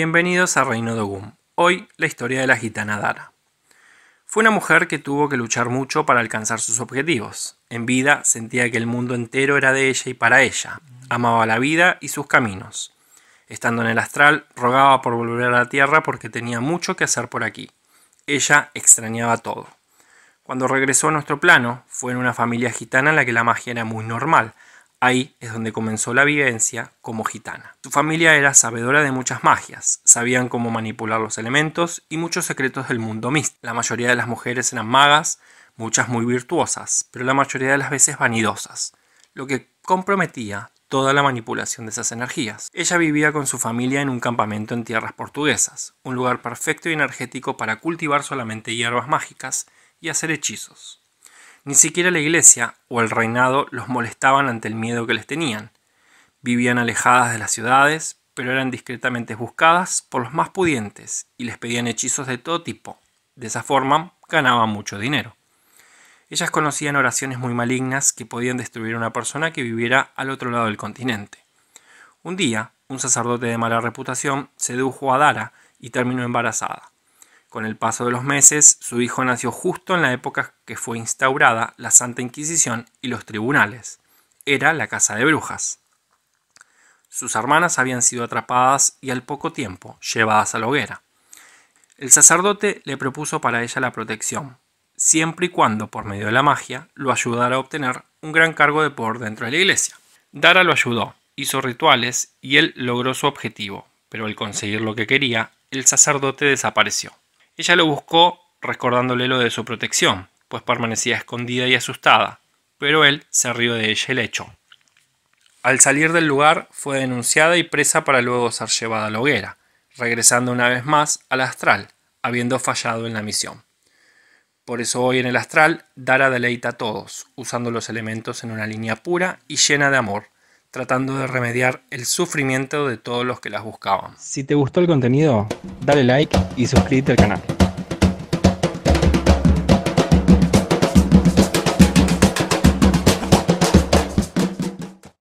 Bienvenidos a Reino de Gum. Hoy la historia de la gitana Dara. Fue una mujer que tuvo que luchar mucho para alcanzar sus objetivos. En vida sentía que el mundo entero era de ella y para ella. Amaba la vida y sus caminos. Estando en el astral, rogaba por volver a la Tierra porque tenía mucho que hacer por aquí. Ella extrañaba todo. Cuando regresó a nuestro plano, fue en una familia gitana en la que la magia era muy normal, Ahí es donde comenzó la vivencia como gitana. Su familia era sabedora de muchas magias, sabían cómo manipular los elementos y muchos secretos del mundo místico. La mayoría de las mujeres eran magas, muchas muy virtuosas, pero la mayoría de las veces vanidosas, lo que comprometía toda la manipulación de esas energías. Ella vivía con su familia en un campamento en tierras portuguesas, un lugar perfecto y energético para cultivar solamente hierbas mágicas y hacer hechizos. Ni siquiera la iglesia o el reinado los molestaban ante el miedo que les tenían. Vivían alejadas de las ciudades, pero eran discretamente buscadas por los más pudientes y les pedían hechizos de todo tipo. De esa forma ganaban mucho dinero. Ellas conocían oraciones muy malignas que podían destruir a una persona que viviera al otro lado del continente. Un día, un sacerdote de mala reputación sedujo a Dara y terminó embarazada. Con el paso de los meses, su hijo nació justo en la época que fue instaurada la Santa Inquisición y los tribunales. Era la casa de brujas. Sus hermanas habían sido atrapadas y al poco tiempo llevadas a la hoguera. El sacerdote le propuso para ella la protección, siempre y cuando, por medio de la magia, lo ayudara a obtener un gran cargo de poder dentro de la iglesia. Dara lo ayudó, hizo rituales y él logró su objetivo, pero al conseguir lo que quería, el sacerdote desapareció. Ella lo buscó recordándole lo de su protección, pues permanecía escondida y asustada, pero él se rió de ella el hecho. Al salir del lugar fue denunciada y presa para luego ser llevada a la hoguera, regresando una vez más al astral, habiendo fallado en la misión. Por eso hoy en el astral, Dara deleita a todos, usando los elementos en una línea pura y llena de amor, tratando de remediar el sufrimiento de todos los que las buscaban. Si te gustó el contenido, dale like y suscríbete al canal.